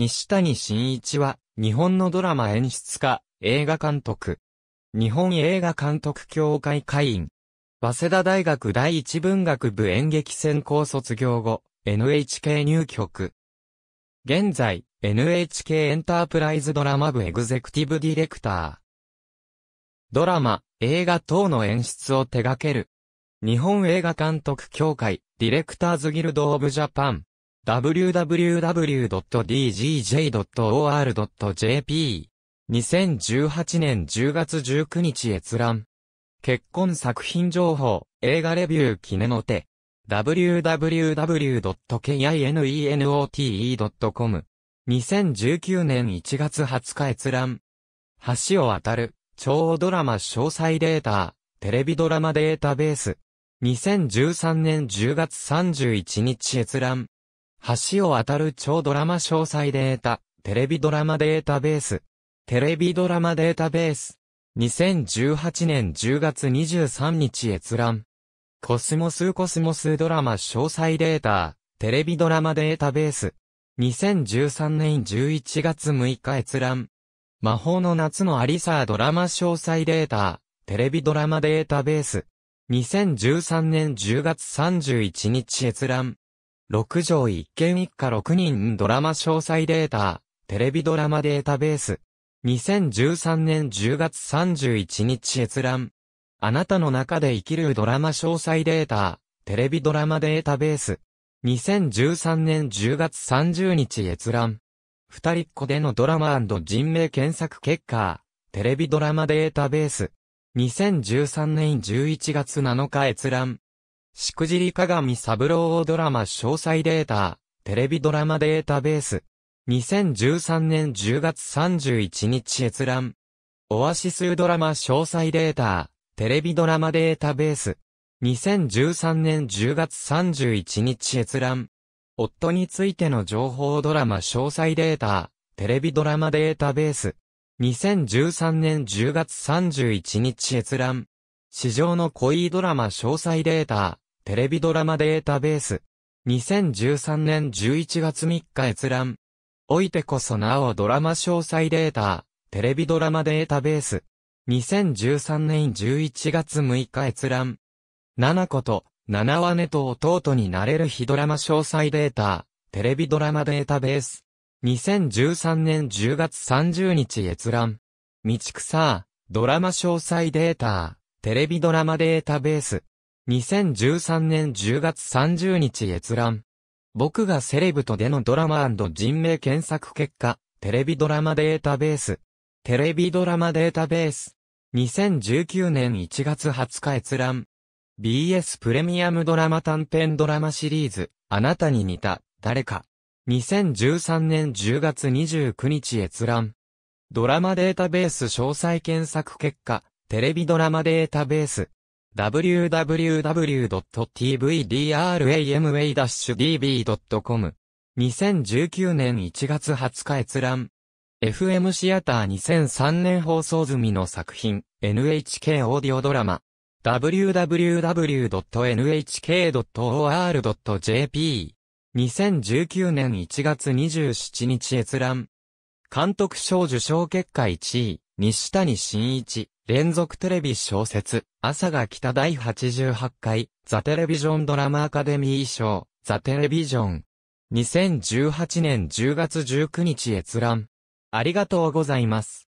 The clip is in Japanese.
西谷慎一は、日本のドラマ演出家、映画監督。日本映画監督協会会員。早稲田大学第一文学部演劇専攻卒業後、NHK 入局。現在、NHK エンタープライズドラマ部エグゼクティブディレクター。ドラマ、映画等の演出を手掛ける。日本映画監督協会、ディレクターズギルドオブジャパン。www.dgj.or.jp。2018年10月19日閲覧。結婚作品情報、映画レビュー記念の手。www.kinenote.com。2019年1月20日閲覧。橋を渡る、超ドラマ詳細データ、テレビドラマデータベース。2013年10月31日閲覧。橋を渡る超ドラマ詳細データ、テレビドラマデータベース。テレビドラマデータベース。2018年10月23日閲覧。コスモスコスモスドラマ詳細データ、テレビドラマデータベース。2013年11月6日閲覧。魔法の夏のアリサードラマ詳細データ、テレビドラマデータベース。2013年10月31日閲覧。6条一件一家6人ドラマ詳細データ、テレビドラマデータベース。2013年10月31日閲覧。あなたの中で生きるドラマ詳細データ、テレビドラマデータベース。2013年10月30日閲覧。二人っ子でのドラマ人名検索結果、テレビドラマデータベース。2013年11月7日閲覧。しくじり鏡三郎ドラマ詳細データ、テレビドラマデータベース。2013年10月31日閲覧。オアシスドラマ詳細データ、テレビドラマデータベース。2013年10月31日閲覧。夫についての情報ドラマ詳細データ、テレビドラマデータベース。2013年10月31日閲覧。史上の恋ドラマ詳細データ、テレビドラマデータベース。2013年11月3日閲覧。おいてこそなおドラマ詳細データ、テレビドラマデータベース。2013年11月6日閲覧。七子と、七羽根と弟になれる日ドラマ詳細データ、テレビドラマデータベース。2013年10月30日閲覧。道草、ドラマ詳細データ、テレビドラマデータベース。2013年10月30日閲覧。僕がセレブとでのドラマ人名検索結果、テレビドラマデータベース。テレビドラマデータベース。2019年1月20日閲覧。BS プレミアムドラマ短編ドラマシリーズ、あなたに似た、誰か。2013年10月29日閲覧。ドラマデータベース詳細検索結果、テレビドラマデータベース。www.tvdram-db.com a 2019年1月20日閲覧。FM シアター2003年放送済みの作品、NHK オーディオドラマ。www.nhk.or.jp 2019年1月27日閲覧。監督賞受賞結果1位、西谷慎一。連続テレビ小説、朝が来た第88回、ザ・テレビジョンドラマアカデミー賞、ザ・テレビジョン。2018年10月19日閲覧。ありがとうございます。